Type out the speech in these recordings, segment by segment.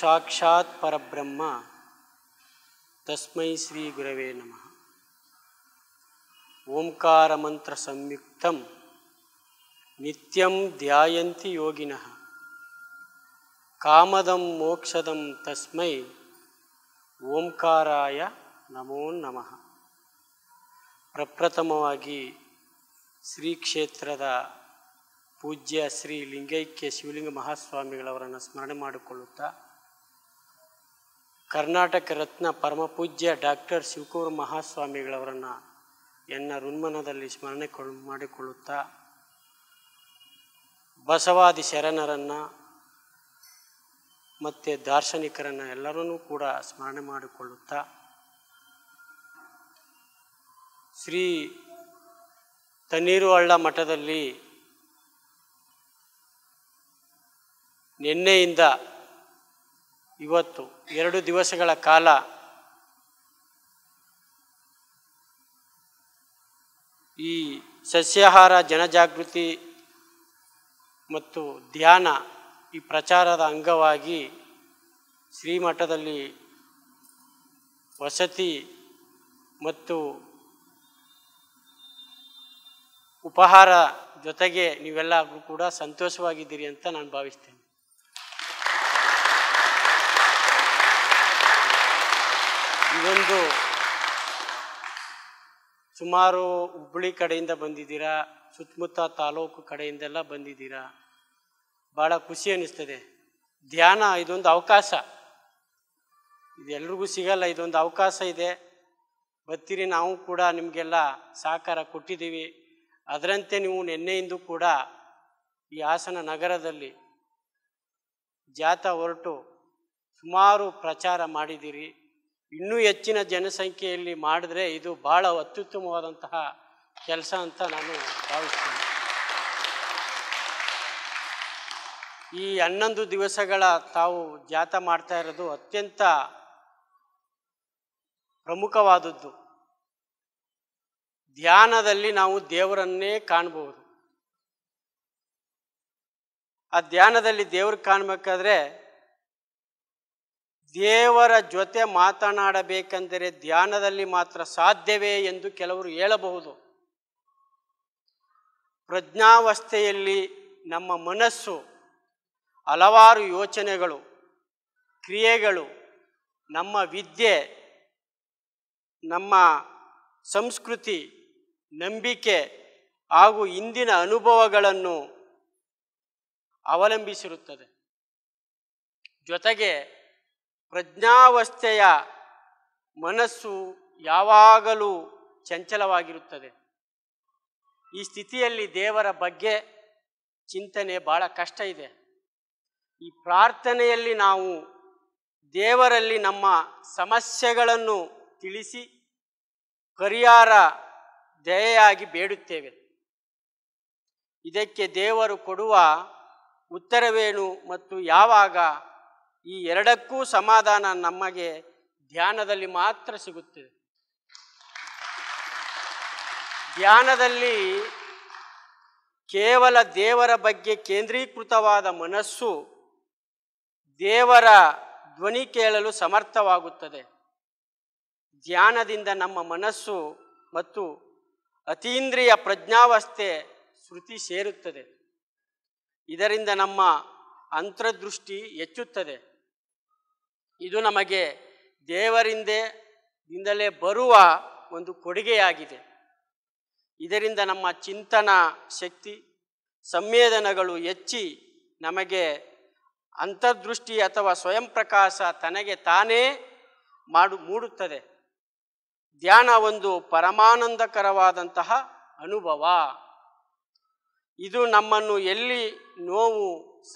సాక్షాత్ పరబ్రహ్మ తస్మై శ్రీ గురవే నమ ఓంకార మంత్ర సంయుక్తం ನಿತ್ಯಂ ಧ್ಯಾಯಂತಿ ಯೋಗಿನಃ ಕಾಮದಂ ಮೋಕ್ಷದಂ ತಸ್ಮೈ ಓಂಕಾರಾಯ ನಮೋ ನಮಃ ಪ್ರಪ್ರಥಮವಾಗಿ ಶ್ರೀ ಕ್ಷೇತ್ರದ ಪೂಜ್ಯ ಶ್ರೀ ಲಿಂಗೈಕ್ಯ ಶಿವಲಿಂಗ ಮಹಾಸ್ವಾಮಿಗಳವರನ್ನು ಸ್ಮರಣೆ ಮಾಡಿಕೊಳ್ಳುತ್ತಾ ಕರ್ನಾಟಕ ರತ್ನ ಪರಮಪೂಜ್ಯ ಡಾಕ್ಟರ್ ಶಿವಕುಮಾರ ಮಹಾಸ್ವಾಮಿಗಳವರನ್ನು ಎನ್ನ ಋಣ್ಮನದಲ್ಲಿ ಸ್ಮರಣೆ ಮಾಡಿಕೊಳ್ಳುತ್ತಾ ಬಸವಾದಿ ಶರಣರನ್ನು ಮತ್ತು ದಾರ್ಶನಿಕರನ್ನು ಎಲ್ಲರನ್ನೂ ಕೂಡ ಸ್ಮರಣೆ ಮಾಡಿಕೊಳ್ಳುತ್ತಾ ಶ್ರೀ ತಣ್ಣೀರು ಹಳ್ಳ ಮಠದಲ್ಲಿ ನಿನ್ನೆಯಿಂದ ಇವತ್ತು ಎರಡು ದಿವಸಗಳ ಕಾಲ ಈ ಸಸ್ಯಾಹಾರ ಜನಜಾಗೃತಿ ಮತ್ತು ಧ್ಯಾನ ಈ ಪ್ರಚಾರದ ಅಂಗವಾಗಿ ಶ್ರೀಮಠದಲ್ಲಿ ವಸತಿ ಮತ್ತು ಉಪಹಾರ ಜೊತೆಗೆ ನೀವೆಲ್ಲರೂ ಕೂಡ ಸಂತೋಷವಾಗಿದ್ದೀರಿ ಅಂತ ನಾನು ಭಾವಿಸ್ತೇನೆ ಇದೊಂದು ಸುಮಾರು ಹುಬ್ಬಳ್ಳಿ ಕಡೆಯಿಂದ ಬಂದಿದ್ದೀರಾ ಸುತ್ತಮುತ್ತ ತಾಲೂಕು ಕಡೆಯಿಂದೆಲ್ಲ ಬಂದಿದ್ದೀರಾ ಭಾಳ ಖುಷಿ ಅನ್ನಿಸ್ತದೆ ಧ್ಯಾನ ಇದೊಂದು ಅವಕಾಶ ಇದೆಲ್ರಿಗೂ ಸಿಗಲ್ಲ ಇದೊಂದು ಅವಕಾಶ ಇದೆ ಬತ್ತಿರಿ ನಾವು ಕೂಡ ನಿಮಗೆಲ್ಲ ಸಹಕಾರ ಕೊಟ್ಟಿದ್ದೀವಿ ಅದರಂತೆ ನೀವು ನಿನ್ನೆಯಿಂದ ಕೂಡ ಈ ಹಾಸನ ನಗರದಲ್ಲಿ ಜಾಥಾ ಹೊರಟು ಸುಮಾರು ಪ್ರಚಾರ ಮಾಡಿದ್ದೀರಿ ಇನ್ನೂ ಹೆಚ್ಚಿನ ಜನಸಂಖ್ಯೆಯಲ್ಲಿ ಮಾಡಿದ್ರೆ ಇದು ಭಾಳ ಅತ್ಯುತ್ತಮವಾದಂತಹ ಕೆಲಸ ಅಂತ ನಾನು ಭಾವಿಸ್ತೀನಿ ಈ ಹನ್ನೊಂದು ದಿವಸಗಳ ತಾವು ಜಾತ ಮಾಡ್ತಾ ಇರೋದು ಅತ್ಯಂತ ಪ್ರಮುಖವಾದದ್ದು ಧ್ಯಾನದಲ್ಲಿ ನಾವು ದೇವರನ್ನೇ ಕಾಣಬಹುದು ಆ ಧ್ಯಾನದಲ್ಲಿ ದೇವ್ರ ಕಾಣಬೇಕಾದ್ರೆ ದೇವರ ಜೊತೆ ಮಾತನಾಡಬೇಕೆಂದರೆ ಧ್ಯಾನದಲ್ಲಿ ಮಾತ್ರ ಸಾಧ್ಯವೇ ಎಂದು ಕೆಲವರು ಹೇಳಬಹುದು ಪ್ರಜ್ಞಾವಸ್ಥೆಯಲ್ಲಿ ನಮ್ಮ ಮನಸ್ಸು ಹಲವಾರು ಯೋಚನೆಗಳು ಕ್ರಿಯೆಗಳು ನಮ್ಮ ವಿದ್ಯೆ ನಮ್ಮ ಸಂಸ್ಕೃತಿ ನಂಬಿಕೆ ಹಾಗೂ ಇಂದಿನ ಅನುಭವಗಳನ್ನು ಅವಲಂಬಿಸಿರುತ್ತದೆ ಜೊತೆಗೆ ಪ್ರಜ್ಞಾವಸ್ಥೆಯ ಮನಸ್ಸು ಯಾವಾಗಲೂ ಚಂಚಲವಾಗಿರುತ್ತದೆ ಈ ಸ್ಥಿತಿಯಲ್ಲಿ ದೇವರ ಬಗ್ಗೆ ಚಿಂತನೆ ಭಾಳ ಕಷ್ಟ ಇದೆ ಈ ಪ್ರಾರ್ಥನೆಯಲ್ಲಿ ನಾವು ದೇವರಲ್ಲಿ ನಮ್ಮ ಸಮಸ್ಯೆಗಳನ್ನು ತಿಳಿಸಿ ಪರಿಹಾರ ದಯೆಯಾಗಿ ಬೇಡುತ್ತೇವೆ ಇದಕ್ಕೆ ದೇವರು ಕೊಡುವ ಉತ್ತರವೇನು ಮತ್ತು ಯಾವಾಗ ಈ ಎರಡಕ್ಕೂ ಸಮಾಧಾನ ನಮಗೆ ಧ್ಯಾನದಲ್ಲಿ ಮಾತ್ರ ಸಿಗುತ್ತದೆ ಧ್ಯಾನದಲ್ಲಿ ಕೇವಲ ದೇವರ ಬಗ್ಗೆ ಕೇಂದ್ರೀಕೃತವಾದ ಮನಸ್ಸು ದೇವರ ಧ್ವನಿ ಕೇಳಲು ಸಮರ್ಥವಾಗುತ್ತದೆ ಧ್ಯಾನದಿಂದ ನಮ್ಮ ಮನಸ್ಸು ಮತ್ತು ಅತೀಂದ್ರಿಯ ಪ್ರಜ್ಞಾವಸ್ಥೆ ಶ್ರುತಿ ಸೇರುತ್ತದೆ ಇದರಿಂದ ನಮ್ಮ ಅಂತರ್ದೃಷ್ಟಿ ಹೆಚ್ಚುತ್ತದೆ ಇದು ನಮಗೆ ದೇವರಿಂದೇ ಬರುವ ಒಂದು ಕೊಡುಗೆಯಾಗಿದೆ ಇದರಿಂದ ನಮ್ಮ ಚಿಂತನಾ ಶಕ್ತಿ ಸಂವೇದನೆಗಳು ಹೆಚ್ಚಿ ನಮಗೆ ಅಂತರ್ದೃಷ್ಟಿ ಅಥವಾ ಸ್ವಯಂ ಪ್ರಕಾಶ ತನಗೆ ತಾನೇ ಮಾಡು ಮೂಡುತ್ತದೆ ಧ್ಯಾನ ಒಂದು ಪರಮಾನಂದಕರವಾದಂತಹ ಅನುಭವ ಇದು ನಮ್ಮನ್ನು ಎಲ್ಲಿ ನೋವು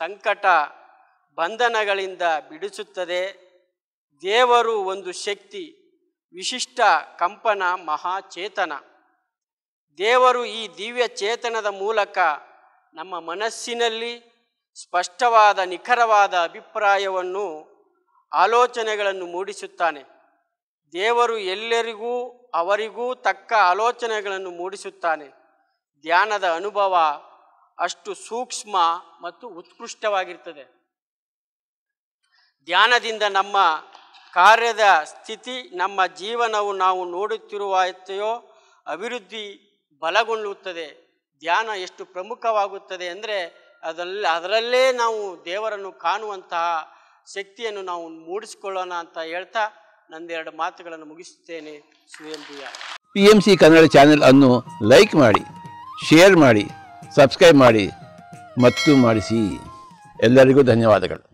ಸಂಕಟ ಬಂಧನಗಳಿಂದ ಬಿಡಿಸುತ್ತದೆ ದೇವರು ಒಂದು ಶಕ್ತಿ ವಿಶಿಷ್ಟ ಕಂಪನ ಮಹಾಚೇತನ ದೇವರು ಈ ದಿವ್ಯ ಚೇತನದ ಮೂಲಕ ನಮ್ಮ ಮನಸ್ಸಿನಲ್ಲಿ ಸ್ಪಷ್ಟವಾದ ನಿಖರವಾದ ಅಭಿಪ್ರಾಯವನ್ನು ಆಲೋಚನೆಗಳನ್ನು ಮೂಡಿಸುತ್ತಾನೆ ದೇವರು ಎಲ್ಲರಿಗೂ ಅವರಿಗೂ ತಕ್ಕ ಆಲೋಚನೆಗಳನ್ನು ಮೂಡಿಸುತ್ತಾನೆ ಧ್ಯಾನದ ಅನುಭವ ಅಷ್ಟು ಸೂಕ್ಷ್ಮ ಮತ್ತು ಉತ್ಕೃಷ್ಟವಾಗಿರ್ತದೆ ಧ್ಯಾನದಿಂದ ನಮ್ಮ ಕಾರ್ಯದ ಸ್ಥಿತಿ ನಮ್ಮ ಜೀವನವು ನಾವು ನೋಡುತ್ತಿರುವ ಅಭಿವೃದ್ಧಿ ಬಲಗೊಳ್ಳುತ್ತದೆ ಧ್ಯಾನ ಎಷ್ಟು ಪ್ರಮುಖವಾಗುತ್ತದೆ ಅಂದರೆ ಅದರಲ್ಲಿ ಅದರಲ್ಲೇ ನಾವು ದೇವರನ್ನು ಕಾಣುವಂತಹ ಶಕ್ತಿಯನ್ನು ನಾವು ಮೂಡಿಸಿಕೊಳ್ಳೋಣ ಅಂತ ಹೇಳ್ತಾ ನಂದೆರಡು ಮಾತುಗಳನ್ನು ಮುಗಿಸುತ್ತೇನೆ ಸುಯಂಬಿಯ P M C Kannada channel ಅನ್ನು ಲೈಕ್ ಮಾಡಿ ಶೇರ್ ಮಾಡಿ ಸಬ್ಸ್ಕ್ರೈಬ್ ಮಾಡಿ ಮತ್ತು ಮಾಡಿಸಿ ಎಲ್ಲರಿಗೂ ಧನ್ಯವಾದಗಳು